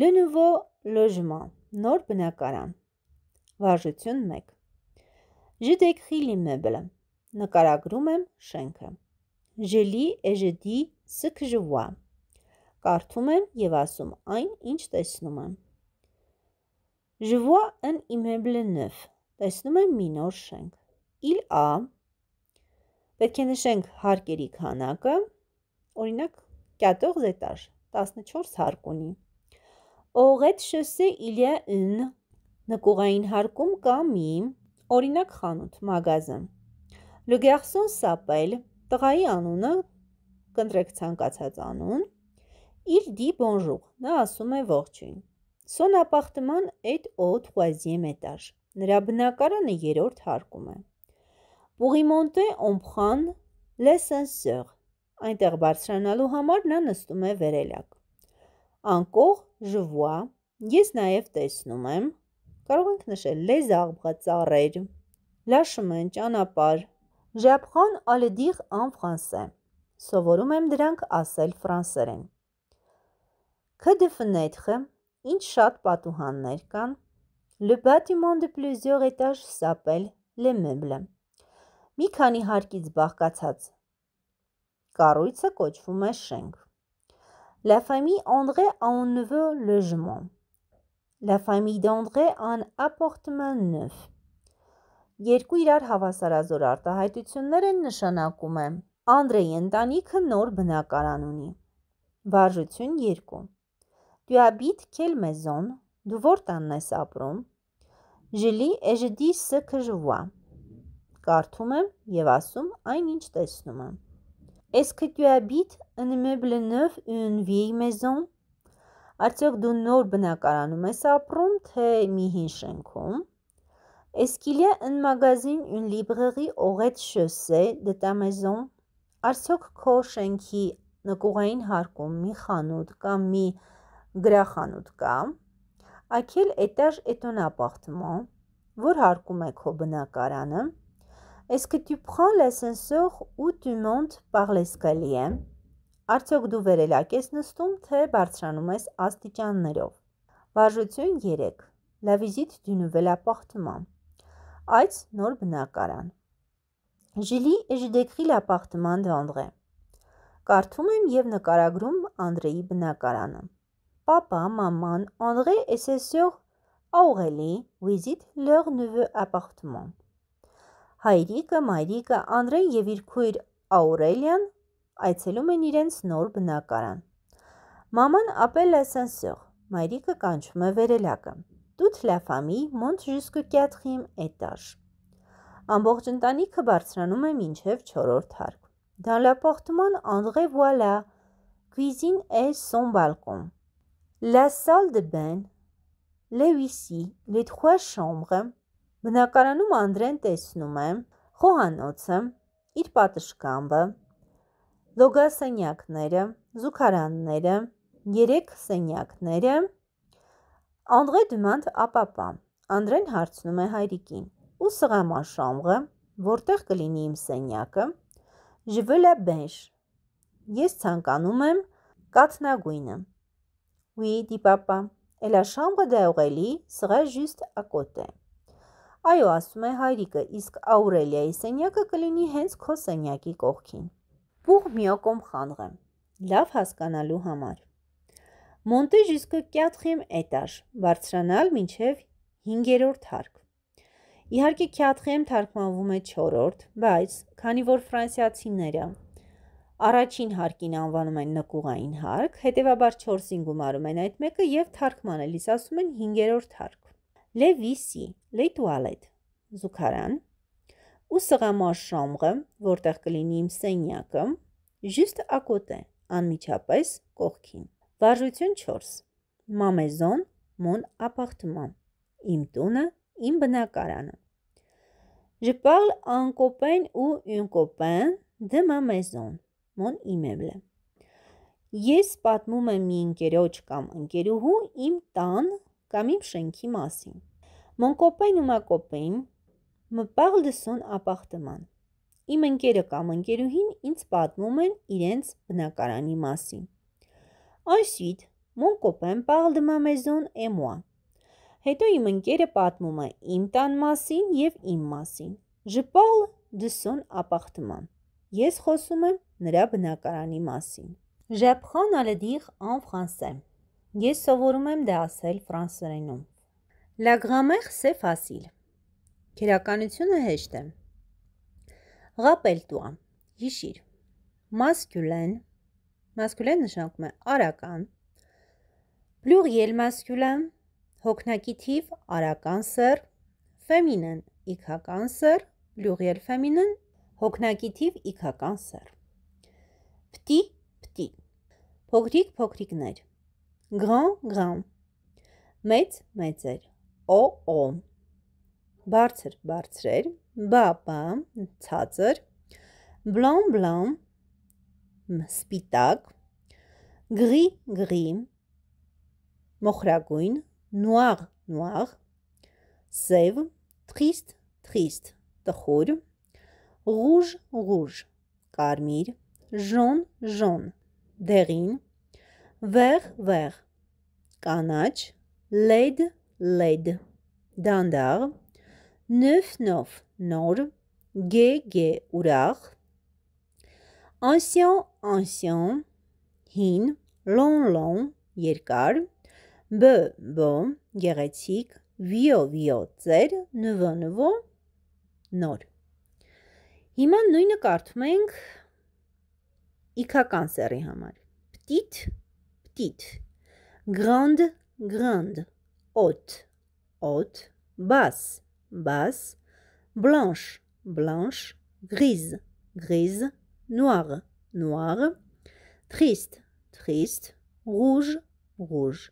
Le nouveau logement, նոր բնակարան։ Վարժություն 1։ Je décris l'immeuble, նկարագրում եմ շենքը։ Je lis et je dis ce que je vois։ Կարդում եմ եւ ասում այն, ինչ տեսնում եմ։ Je vois un immeuble neuf, տեսնում եմ մի նոր շենք։ Il a Պետք է նշենք հարկերի քանակը, օրինակ, կյատող զետաժ 14 հարկ ունի։ Օղետ շսե իլյա ըն նկուղային հարկում կա մի օրինակ խանութ մագազին։ Le garçon s'appelle տղայի անունը կտրեք ցանկացած անուն։ Il dit bonjour նա ասում է ողջույն։ Son appartement est au 3e étage։ Նրա բնակարանը երրորդ հարկում է։ Pour y monter, on prend l'ascenseur։ Այնտեղ բարձրանալու համար նա նստում է վերելակ անկող ժվուա, ես նաև տեսնում եմ, կարող ենք նշել լեզաղբղա ծառեր, լաշմեն ճանապար, ժապխան ալդիղ ան ֆրանսե։ Սովորում եմ դրանք ասել ֆրանսերեն։ Կդֆնեթխը, ինչ շատ պատուհաններ կան։ Le bâtiment de plusieurs étages s'appelle le meuble։ Մի քանի հարկից բաղկացած կառույցը կոչվում է շենք։ La famille André a un nouveau logement. La famille d'André a un appartement neuf. Երկու իրար հավասարազոր արտահայտություններ են նշանակում է։ Անդրեի ընտանիքը նոր բնակարան ունի։ Վարժություն 2։ Tu habites quelle maison? Դու որ տանն ես ապրում։ Je lis et je dis ce que je vois։ Կարդում եմ եւ ասում այն ինչ տեսնում եմ։ Est-ce que tu habites un immeuble neuf ou une vieille maison? Արդյոք դու նոր բնակարանում ես ապրում, թե մի հին շենքում? Est-ce qu'il y a un magasin, une librairie au rez-de-chaussée de ta maison? Արդյոք քո շենքի նկուղային հարկում մի խանութ կամ մի գրախանութ կա? À quel étage est ton appartement? Որ հարկում է քո բնակարանը? Est-ce que tu prends l'ascenseur ou tu montes par l'escalier? Արդյոք դու վերելակ ես նստում, թե բարձրանում ես աստիճաններով։ Վարժություն 3. La visite du nouvel appartement. Այդ նոր բնակարան։ Je lis et je décris l'appartement d'André. Կարդում եմ եւ նկարագրում Անդրեի բնակարանը։ Papa, maman, André et ses sœurs Aurélie visitent leur nouveau appartement հայրիկը, մայրիկը, Անդրեն եւ իր քույր Աուրելիան այցելում են իրենց նոր բնակարան։ Մաման ապել է սենսյող, մայրիկը կանչում է վերելակը։ Դուտ լաֆամի մոնտ ժիսկու կյատխիմ էտաժ։ Ամբողջ ընտանիքը բարձրանում է մինչև 4-րդ հարկ։ Dans l'appartement André voilà, cuisine et son balcon. La salle de bain, les huissiers, les trois chambres, Բնակարանում Անդրեն տեսնում է խոհանոցը, իր պատշգամբը, լոգասենյակները, զուգարանները, երեք սենյակները, Անդրե դմանդ ապապա։ Անդրեն հարցնում է հայրիկին. ու սղամաշամղը, որտեղ կլինի իմ սենյակը, ժվել է բեշ։ Ես ծանկանում եմ կատնագույնը։ Ուի դիպապա, էլա շամղը դա ուղելի, սղա ժիստ ակոտ է։ Այո, ասում է հայրիկը, իսկ Աուրելիայի սենյակը կլինի հենց քո սենյակի կողքին։ Բուղ միոկոմ խանղեմ, լավ հասկանալու համար։ Մոնտեժիսկը կյատխիմ էտաժ, բարձրանալ մինչև 5-րդ հարկ։ Իհարկե քյատխիմ թարգմանվում է 4-րդ, բայց քանի որ ֆրանսիացիները առաջին հարկին անվանում են նկուղային հարկ, հետևաբար 4-ին գումարում են այդ մեկը եւ թարգմանելիս ասում են 5-րդ հարկ լևիսի, լեյտուալետ, զուքարան, ու սղամար շամղը, որտեղ կլինի իմ սենյակը, ժյուստը ակոտ է, անմիջապես կողքին։ Վարժություն 4։ Մամեզոն, մոն ապախտման, իմ տունը, իմ բնակարանը։ Je parle en copain ou une copain de ma maison, mon immeuble։ Ես պատմում եմ մի ընկերոջ կամ ընկերուհու իմ տան կամ իմ շենքի մասին։ Մոնկոպեին ու մակոպեին մպաղ լսոն ապախտման։ Իմ ընկերը կամ ընկերուհին ինձ պատմում են իրենց բնակարանի մասին։ Այսուհետ մոնկոպեն պաղ դմամեզոն էմուա։ Հետո իմ ընկերը պատմում է իմ տան մասին եւ իմ մասին։ Ժպալ դսոն ապախտման։ Ես խոսում եմ նրա բնակարանի մասին։ Ժապխան ալդիղ ան ֆրանսե։ Ես սովորում եմ դա ասել ֆրանսերենում։ La grammaire c'est facile։ Քերականությունը հեշտ է։ Rappelle-toi, հիշիր։ Masculine Masculine նշանակում է արական։ Pluriel masculin հոգնակի թիվ արական սեռ, feminine իգական սեռ, pluriel feminine հոգնակի թիվ իգական սեռ։ Pti, pti։ Փոքրիկ, փոքրիկներ grand grand մեծ մեծ էր օ օ բարձր բարձրեր բա բա ցածր blanc blanc սպիտակ gris gris մոխրագույն noir noir սև triste triste տխուր rouge rouge կարմիր jaune jaune դեղին վեղ-վեղ, կանաչ, լեյդ-լեյդ, դանդաղ, նöվ-նով, նոր, գե-գե, ուրախ, անսյան-անսյան, հին, լոն-լոն, երկար, բ-բո, գեղեցիկ, վիո-վիո, ծեր, նվո-նվո, նոր։ Հիմա նույնը կարդում ենք իքական սերի համար։ Պտիտ Grande, grande. Haute, haute. Basse, basse. Blanche, blanche. Grise, grise. Noire, noire. Triste, triste. Rouge, rouge.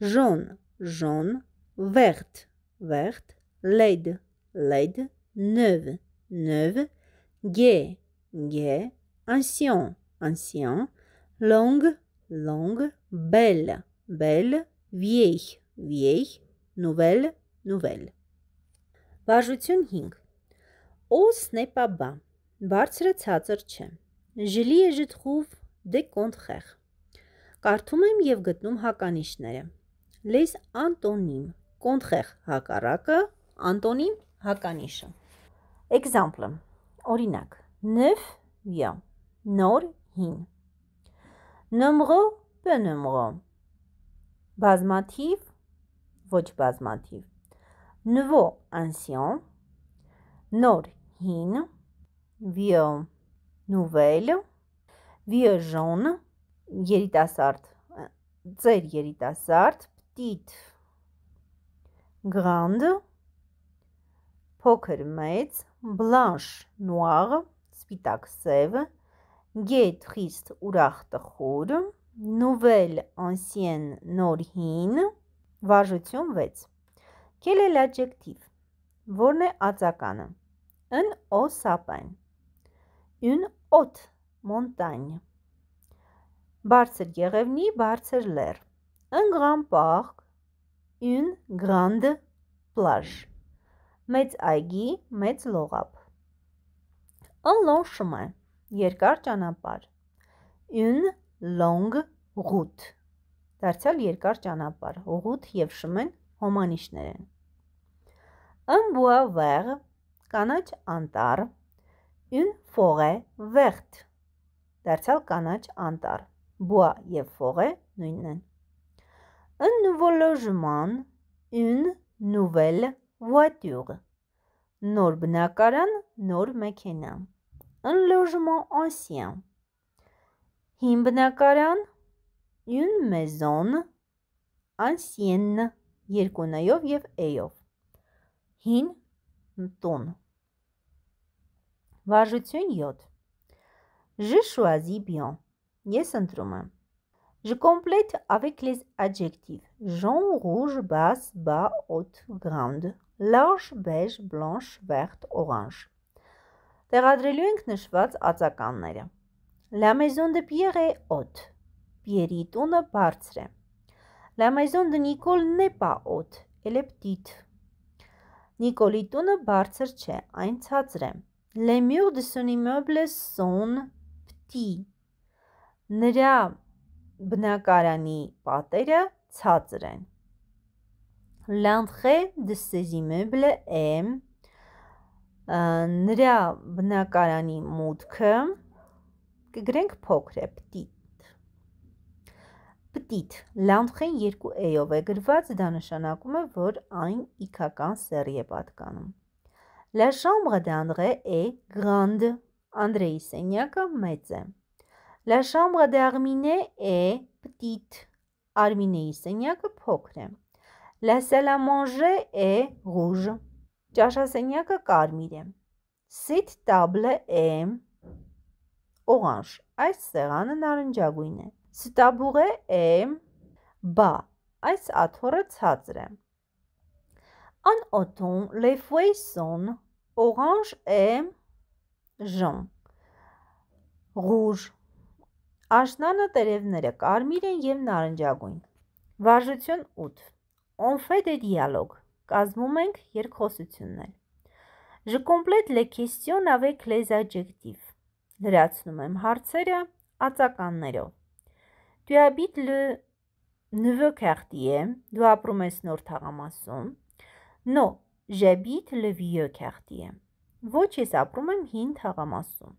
Jaune, jaune. Verte, verte. Laide, laide. Neuve, neuve. gay, gay, Ancien, ancien. Longue, long, belle, belle, vieille, vieille, nouvelle, nouvelle։ Բաժություն 5։ Ose n'est pas bas։ Բարձրը ցածր չէ։ Ժլի է ժտխուվ դե կոնտխեղ։ Կարդում եմ եւ գտնում հականիշները։ Լես անտոնիմ, կոնտխեղ հակառակը, անտոնիմ հականիշը։ Էգզամպլը։ Օրինակ. 9 վիա, նոր 5 Նմղո, բնմղո։ Բազմաթիվ, ոչ բազմաթիվ։ Նվո անսիոն, նոր հին, վիո նուվել, վիո ժոն, երիտասարդ, ձեր երիտասարդ, պտիտ, grand, փոքր մեծ, blanche, noir, սպիտակ սև, Ghé triste ուրախ տխուր, nouvelle ancienne նոր հին, վարժություն 6։ Quel est l'adjectif? Որն է ածականը։ Un eau sapin. Une haute montagne. Բարձր եղևնի, բարձր լեռ։ Un grand parc, une grande plage. Մեծ այգի, մեծ լողափ։ Un long chemin երկար ճանապար une longue route դարձյալ երկար ճանապար route եւ շմեն հոմանիշներ են un bois vert կանաչ անտառ une forêt verte դարձյալ կանաչ անտառ bois եւ forêt նույնն են un nouveau logement une nouvelle voiture նոր բնակարան նոր մեքենա un logement ancien. Himbnakaran, une maison ancienne. Երկունայով eov. Hin ton. տուն։ 7։ Je choisis bien. Je complète avec les adjectifs jaune, rouge, basse, bas, haute, grande, large, beige, blanche, verte, orange. Տեղադրելու ենք նշված ածականները։ La Maison de Pierre est haute. Pierre-ի տունը բարձր է։ La Maison de Nicole n'est pas haute, elle est petite. Նիկոլի տունը բարձր չէ, այն ցածր է։ Les murs de son immeuble sont petits. Նրա բնակարանի պատերը ցածր են։ L'entrée de ses immeubles est նրա բնակարանի մուտքը կգրենք փոքր է պտիտ պտիտ լանդխեն 2 էյով է գրված դա նշանակում է որ այն իքական սերի է պատկանում La chambre d'André est grande. Andrei-ի սենյակը մեծ է։ La chambre d'Armine est petite. Armine-ի սենյակը փոքր է։ La salle à manger est rouge. Ճաշասենյակը կարմիր է։ Sit table է օրանջ։ Այս սեղանը նարնջագույն է։ Ստաբուղե է բա։ Այս աթոռը ցածր է։ En automne, les feuilles sont orange et jaune. Rouge. Աշնանը տերևները կարմիր են եւ նարնջագույն։ Վարժություն 8. On fait des dialogues կազմում ենք երկխոսություններ։ Je complète les questions avec les adjectifs։ Լրացնում եմ հարցերը ածականներով։ Tu habites le nouveau quartier։ Դու ապրում ես նոր թաղամասում։ No, j'habite le vieux quartier։ Ոչ, ես ապրում եմ հին թաղամասում։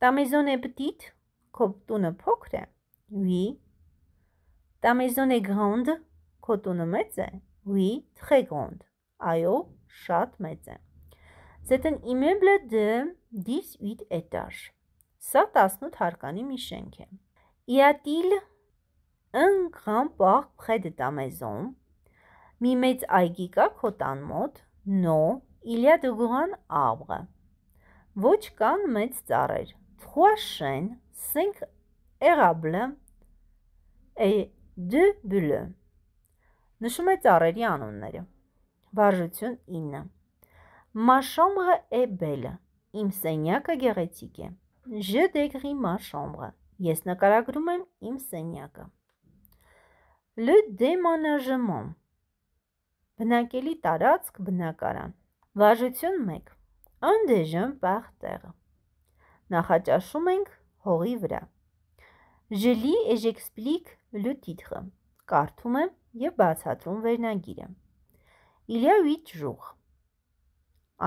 Ta maison est petite։ Քո տունը փոքր է։ Oui։ Ta maison est grande։ Քո տունը մեծ է։ Oui, très grande. Այո, շատ մեծ է։ C'est un immeuble de 18 étages. Սա 18 հարկանի մի շենք է։ Y a-t-il un grand parc près de ta maison? Մի մեծ այգի կա քո տան մոտ? Non, il y a de grands arbres. Ոչ կան մեծ ծառեր։ Trois chênes, cinq érables et deux bulleux. Նշում է ծառերի անունները։ Վարժություն 9։ Մաշոմը է բելը։ Իմ սենյակը գեղեցիկ է։ Ժ դեգրի մաշոմը։ Ես նկարագրում եմ իմ սենյակը։ Le déménagement։ Բնակելի տարածք, բնակարան։ Վարժություն 1։ Un déjeuner par terre։ Նախաճաշում ենք հողի վրա։ Je lis et j'explique le titre։ Կարդում եմ եւ բացատրում վերնագիրը։ Իլյա 8 ժուղ։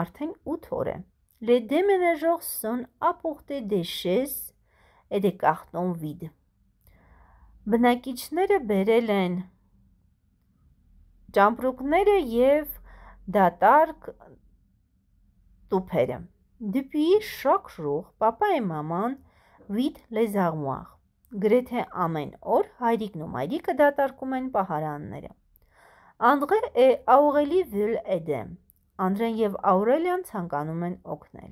Արդեն 8 օր է։ Les déménageurs sont apporté des chaises et des cartons vides։ Բնակիչները բերել են ճամպրուկները եւ դատարկ տուփերը։ Դպի շոկ ժուղ, papa et maman vident les armoires։ Գրեթե ամեն օր հայրիկն ու մայրիկը դատարկում են պահարանները։ Անդրե է Աուրելի վիլ Էդեմ։ Անդրեն եւ Աուրելիան ցանկանում են օգնել։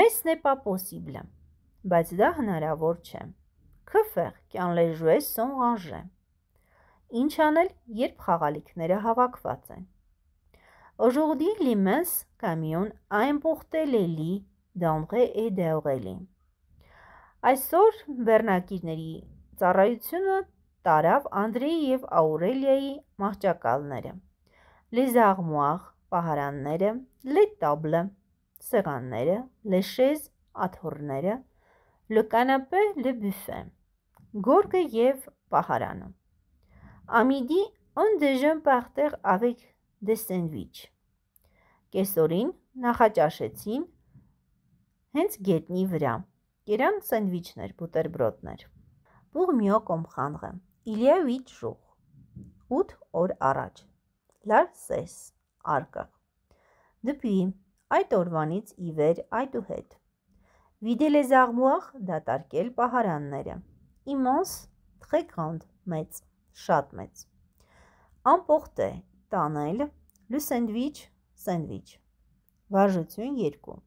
Մեսն է պոսիբլը, բայց դա հնարավոր չէ։ Քֆեղ կյան լեժուե սոն ռանժե։ Ինչ անել, երբ խաղալիքները հավաքված են։ Aujourd'hui l'immense camion a emporté les lits d'André et d'Aurélie. Այսօր վերնակիրների ծառայությունը տարավ Անդրեի եւ Աուրելիայի մահճակալները, լիզաղմուախ պահարանները, լետաբլը, սեղանները, լեշեզ աթոռները, լկանապե լեբյուֆե, գորգը եւ պահարանը։ Ամիդի on déjeune par terre avec des sandwichs։ Կեսօրին նախաճաշեցին հենց գետնի վրա։ Կերան սենդվիչներ, բուտերբրոդներ։ Բուղ միոկոմ խանղը։ Իլիավիչ շուխ։ 8 օր առաջ։ Լար սես արկը։ Դպի այդ օրվանից ի վեր այդուհետ։ Վիդել է զաղմուախ դատարկել պահարանները։ Իմոնս très grand մեծ, շատ մեծ։ Ամպողտ է տանել լու սենդվիչ, սենդվիչ։ Վարժություն 2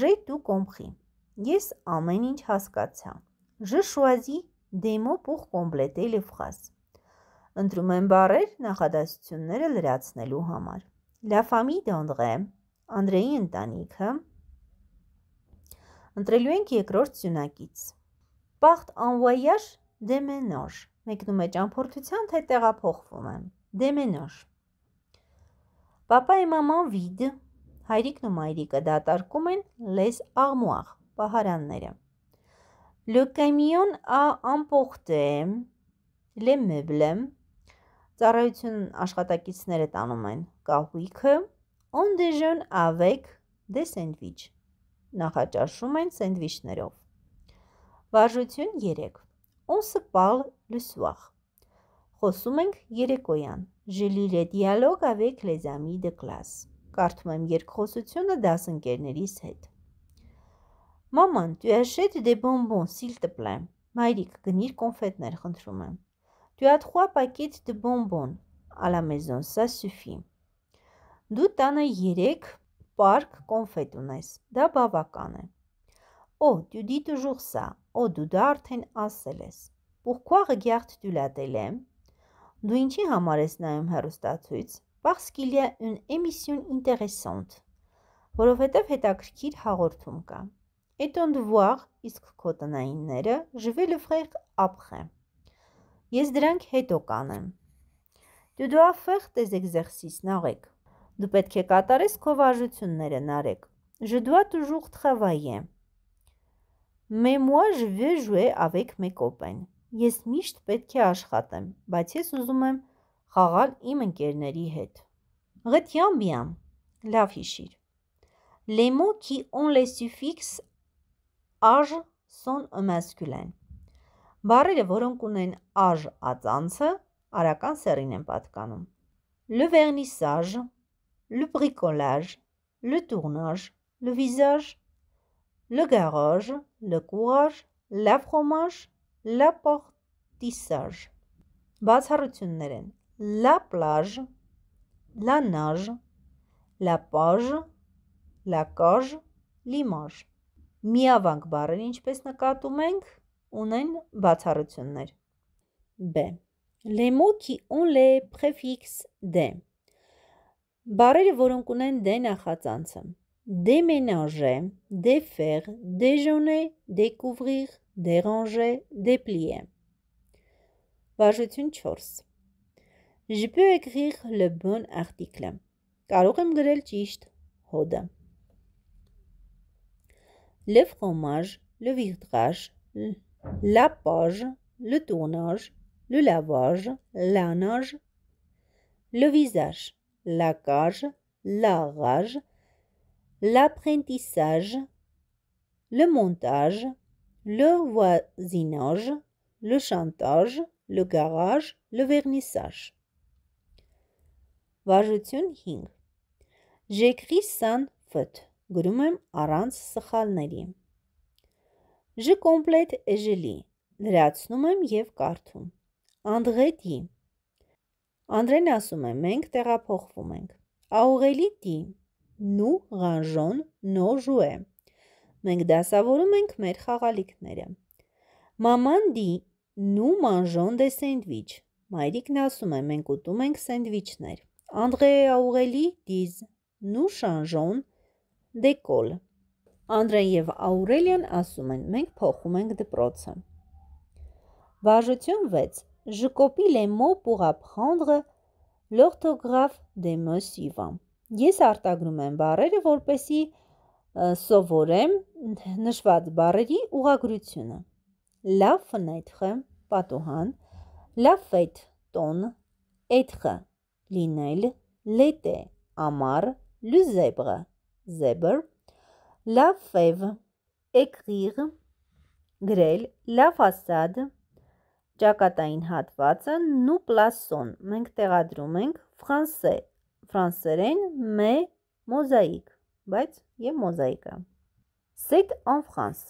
ժետ ու կոմխի Ես ամեն ինչ հասկացա։ Ժշուազի դեմո փող կոմպլետե լիֆխաս։ Ընտրում են բարեր նախադասությունները լրացնելու համար։ La famille d'André, Անդրեի ընտանիքը ընտրելու ենք երկրորդ սյունակից։ Պախտ անվայաշ դեմենոր, մեկնում է ճամփորդության, թե տեղափոխվում է։ Դեմենոր։ Պապա եւ մաման վիդ հայրիկն ու մայրիկը դատարկում են լես աղմուաղ պահարանները։ Le camion a emporté les meubles ծառայություն աշխատակիցները տանում են կահույքը on déjeune avec des sandwich նախաճաշում են սենդվիչներով վարժություն 3 on se parle le soir խոսում ենք երեկոյան je lis les dialogues avec les amis de classe կարդում եմ երկխոսությունը դասընկերներիս հետ Մաման, tu achètes des bonbons, s'il te plaît. Մայրիկ, գնիր կոնֆետներ, խնդրում եմ։ Tu as trois paquets de bonbons à la maison, ça suffit. Դու տանը 3 պարկ կոնֆետ ունես։ Դա բավական է։ Oh, tu dis toujours ça. Oh, դու դա արդեն ասել ես։ Pourquoi regardes-tu la télé? Դու ինչի համար ես նայում հեռուստացույց։ Parce qu'il y a une émission intéressante. Որովհետև հետաքրքիր հաղորդում կա։ Étant de voir, իսկ կոտնայինները je vais le faire après։ Ես դրանք հետո կանեմ։ Tu dois faire tes exercices, Narek։ Դու պետք է կատարես քո վարժությունները, Narek։ Je dois toujours travailler։ Mais moi je vais jouer avec mes copains։ Ես միշտ պետք է աշխատեմ, բայց ես ուզում եմ խաղալ իմ ընկերների հետ։ Retiens bien։ Լավ հիշիր։ Les mots qui ont les suffixes աժ սոն մեսկյուլեն։ Բարերը, որոնք ունեն աժ ածանցը, արական սերին են պատկանում։ Le vernissage, le bricolage, le tournage, le visage, le garage, le courage, la fromage, la portissage։ Բացառություններ են. La plage, la nage, la page, la cage, l'image միավանք բառերը, ինչպես նկատում ենք, ունեն բացառություններ։ B. Les mots qui ont le préfixe de Բառերը, որոնք ունեն d նախածանցը։ Déménager, défaire, déjeuner, découvrir, déranger, déplier։ Բաժություն 4 Je peux écrire le bon article։ Կարող եմ գրել ճիշտ հոդը։ le fromage, le vitrage, page, le tournage, le lavage, la nage, le visage, la cage, la rage, l'apprentissage, le montage, le voisinage, le chantage, le garage, le vernissage. Hing. J'écris sans faute. գրում եմ առանց սխալների։ Ժ կոմպլետ էժելի լրացնում եմ եւ կարդում։ Անդղետի։ Անդրեն ասում է, մենք տեղափոխվում ենք։ Աուղելի դի։ Նու ղանժոն նոժուե։ Մենք դասավորում ենք մեր խաղալիքները։ Մաման դի նու մանժոն դե սենդվիչ։ Մայրիկն ասում է, մենք ուտում ենք սենդվիչներ։ Անդղե աուղելի դիզ նու շանժոն դեկոլ։ Անդրեն եւ Աուրելիան ասում են. մենք փոխում ենք դպրոցը։ Վարժություն 6. Je copie les mots pour apprendre l'orthographe des mots suivants. Ես արտագրում եմ բառերը, որպեսի սովորեմ նշված բառերի ուղագրությունը։ La fenêtre, պատուհան, la fête, տոն, être, լինել, l'été, ամառ, le zèbre, zebr, la fève, écrire, գրել, la façade, ճակատային հատվածը, nous plaçons, մենք տեղադրում ենք français, ֆրանսերեն մե մոզաիկ, բայց եւ մոզաիկը։ C'est en France.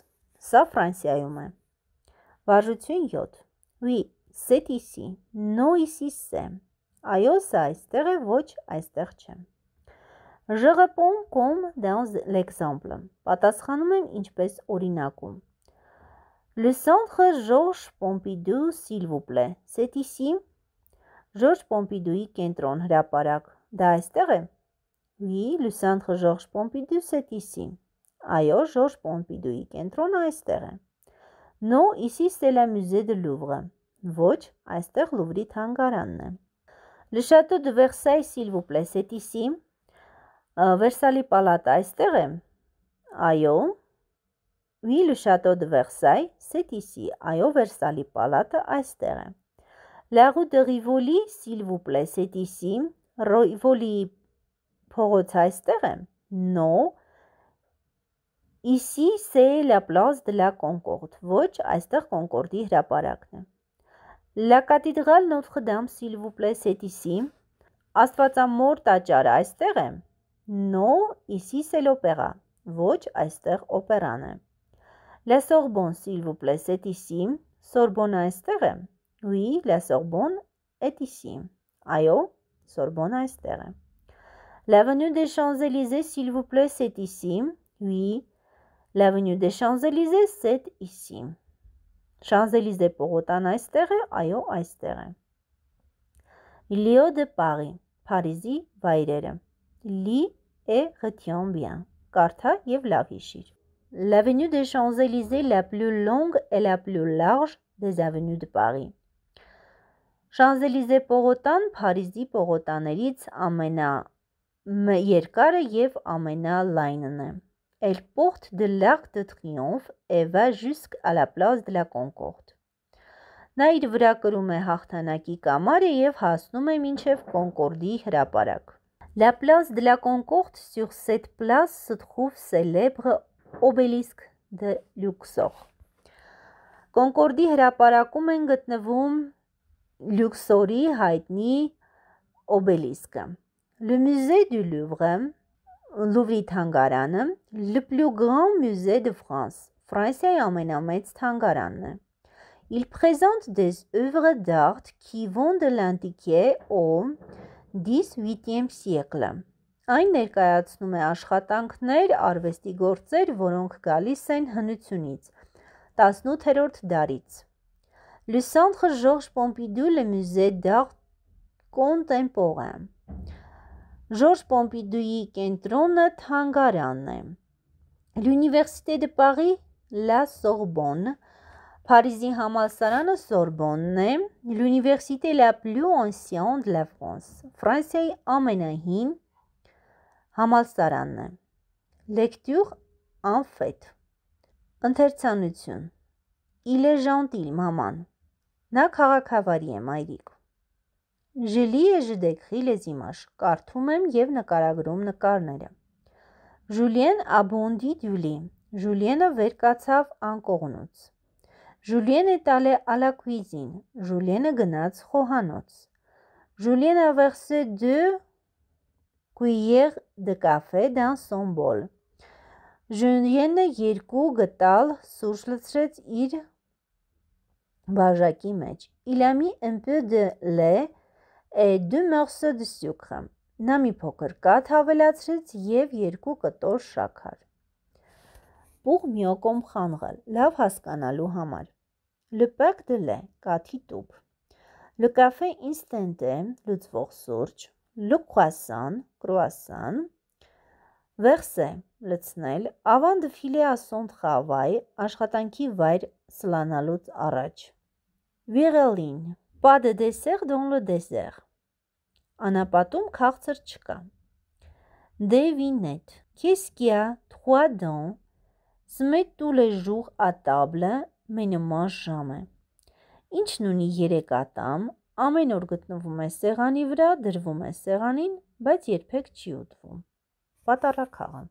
Սա Ֆրանսիայում է։ Վարժություն 7. Oui, c'est ici. Non, ici c'est. Այո, սա այստեղ է, ոչ այստեղ չէ։ Je réponds comme dans l'exemple։ Պատասխանում եմ ինչպես օրինակում։ Le centre Georges Pompidou, s'il vous plaît. C'est ici. Georges Pompidou-ի կենտրոն հրապարակ։ Դա այստեղ է։ Oui, le centre Georges Pompidou, c'est ici. Այո, Georges Pompidou-ի կենտրոնը այստեղ է։ Non, ici c'est le musée de Louvre. Ոչ, այստեղ Լուվրի թանգարանն է։ Le château de Versailles, s'il vous plaît, c'est ici. Վերսալի պալատը այստեղ է։ Այո։ Ուիլը շատո դե Վերսայ, c'est ici։ Այո, Վերսալի պալատը այստեղ է։ La rue de Rivoli, s'il vous plaît, c'est ici։ Rivoli փողոց այստեղ է։ No։ Ici c'est la place de la Concorde։ Ոչ, այստեղ Կոնկորդի հրապարակն է։ La cathédrale Notre-Dame, s'il vous plaît, c'est ici։ Աստվածամոր տաճարը այստեղ է։ Non, ici c'est l'opéra. Voici Ester Operane. La Sorbonne, s'il vous plaît, c'est ici. à Estere. Oui, la Sorbonne est ici. Ayo, Sorbona Estere. L'avenue des Champs-Élysées, s'il vous plaît, c'est ici. Oui, l'avenue des Champs-Élysées, c'est ici. Champs-Élysées pour autant Esther. Ayo Estere. Lio de Paris, Parisie, de Paris. et retiens bien. Կարդա եւ լավ հիշիր։ L'avenue des Champs-Élysées la plus longue et la plus large des avenues de Paris. Շանզելիզե պողոտան Փարիզի պողոտաներից ամենա երկարը եւ ամենալայնն է։ Elle porte de l'Arc de Triomphe et va jusqu'à la place de la Concorde։ Նա իր վրա կրում է հաղթանակի կամարը եւ հասնում է մինչեւ Կոնկորդի հրապարակ։ La place de la Concorde sur cette place se trouve célèbre obélisque de Luxor. Կոնկորդի հրապարակում են գտնվում Լյուքսորի հայտնի օբելիսկը։ Le musée du Louvre, Լուվրի թանգարանը, Le plus grand musée de France, Ֆրանսիայի ամենամեծ թանգարանն է։ Il présente des œuvres d'art qui vont de l'antiquité au This Wittiam Siècle-ը։ Այն ներկայացնում է աշխատանքներ, արվեստի գործեր, որոնք գալիս են հնությունից 18-րդ դարից։ Le Centre Georges Pompidou, le Musée d'Art Contemporain։ Ժորժ Պոմպիդուի կենտրոնը թանգարանն է։ L'Université de Paris, La Sorbonne Փարիզի համալսարանը Սորբոնն է, L'Université la plus ancienne de la France, Ֆրանսիայի ամենահին համալսարանն է։ Lecture en fait։ Ընթերցանություն։ Il est gentil, maman։ Նա քաղաքավարի է, մայրիկ։ Je lis et je décris les images։ Կարդում եմ եւ նկարագրում նկարները։ Julien a bondi du lit։ Ժուլիենը վեր կացավ անկողնուց։ Ժուլիենը տալ է ալակուիզին, ժուլիենը գնաց խոհանոց։ Ժուլիենը վերսե դու կույեղ դկավե դան սոմբոլ։ Ժուլիենը երկու գտալ սուրջ լցրեց իր բաժակի մեջ։ Իլամի ըմպը դը լե է դու մերսը դու սյուքրը։ Նա մի փոքր կաթ հավելացրեց և երկու կտոր շաքար։ Բուղ միոկոմ խանղալ, լավ հասկանալու համար։ Le pack de lait, կաթի տուփ։ Le café instant-ը լուծվող սուրճ, le croissant, croissant, verser, լցնել, avant de filer à son travail, աշխատանքի վայր սլանալուց առաջ։ Virelin, pas de dessert dans le désert։ Անապատում քաղցր չկա։ Devinette, qu'est-ce qu'il y a trois dents? Se met tous les jours à table մենման ժամ է։ Ինչն ունի 3 ատամ, ամեն օր գտնվում է սեղանի վրա, դրվում է սեղանին, բայց երբեք չի ուտվում։ Պատառաքաղը